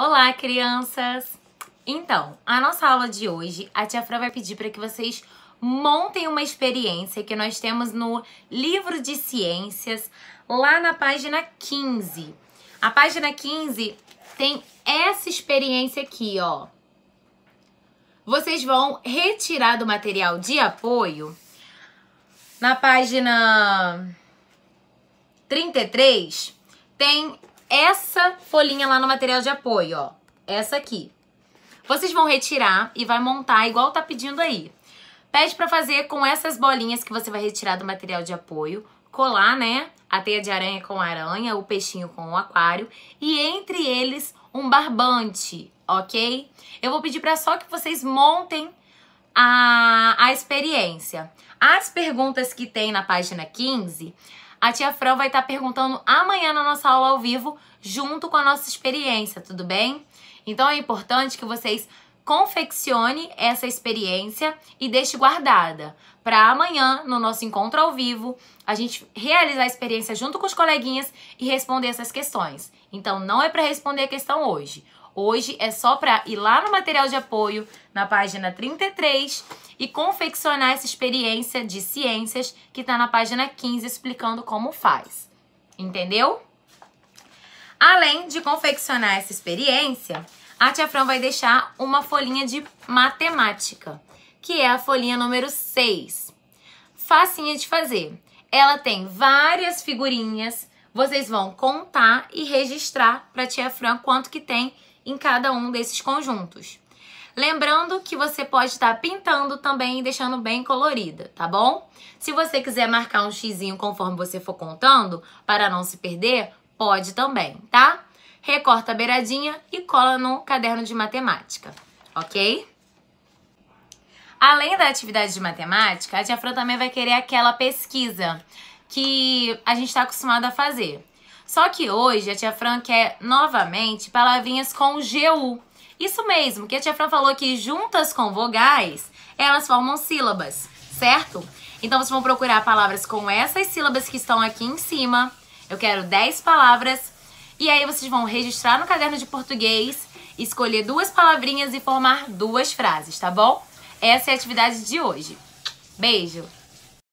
Olá, crianças! Então, a nossa aula de hoje, a Tia Fran vai pedir para que vocês montem uma experiência que nós temos no livro de ciências, lá na página 15. A página 15 tem essa experiência aqui, ó. Vocês vão retirar do material de apoio na página 33 tem essa folhinha lá no material de apoio, ó. Essa aqui. Vocês vão retirar e vai montar igual tá pedindo aí. Pede para fazer com essas bolinhas que você vai retirar do material de apoio, colar, né? A teia de aranha com a aranha, o peixinho com o aquário e entre eles um barbante, ok? Eu vou pedir para só que vocês montem a, a experiência. As perguntas que tem na página 15 a tia Fran vai estar tá perguntando amanhã na nossa aula ao vivo, junto com a nossa experiência, tudo bem? Então é importante que vocês confeccione essa experiência e deixe guardada para amanhã, no nosso encontro ao vivo, a gente realizar a experiência junto com os coleguinhas e responder essas questões. Então, não é para responder a questão hoje. Hoje é só para ir lá no material de apoio, na página 33, e confeccionar essa experiência de ciências que está na página 15 explicando como faz. Entendeu? Além de confeccionar essa experiência, a Tia Fran vai deixar uma folhinha de matemática, que é a folhinha número 6. Facinha de fazer. Ela tem várias figurinhas, vocês vão contar e registrar para a Tia Fran quanto que tem em cada um desses conjuntos. Lembrando que você pode estar pintando também e deixando bem colorida, tá bom? Se você quiser marcar um xizinho conforme você for contando, para não se perder, pode também, tá? Recorta a beiradinha e cola no caderno de matemática, ok? Além da atividade de matemática, a Tia Fran também vai querer aquela pesquisa que a gente está acostumado a fazer. Só que hoje a tia Fran quer novamente palavrinhas com GU. Isso mesmo, que a tia Fran falou que juntas com vogais, elas formam sílabas, certo? Então vocês vão procurar palavras com essas sílabas que estão aqui em cima. Eu quero 10 palavras. E aí vocês vão registrar no caderno de português, escolher duas palavrinhas e formar duas frases, tá bom? Essa é a atividade de hoje. Beijo!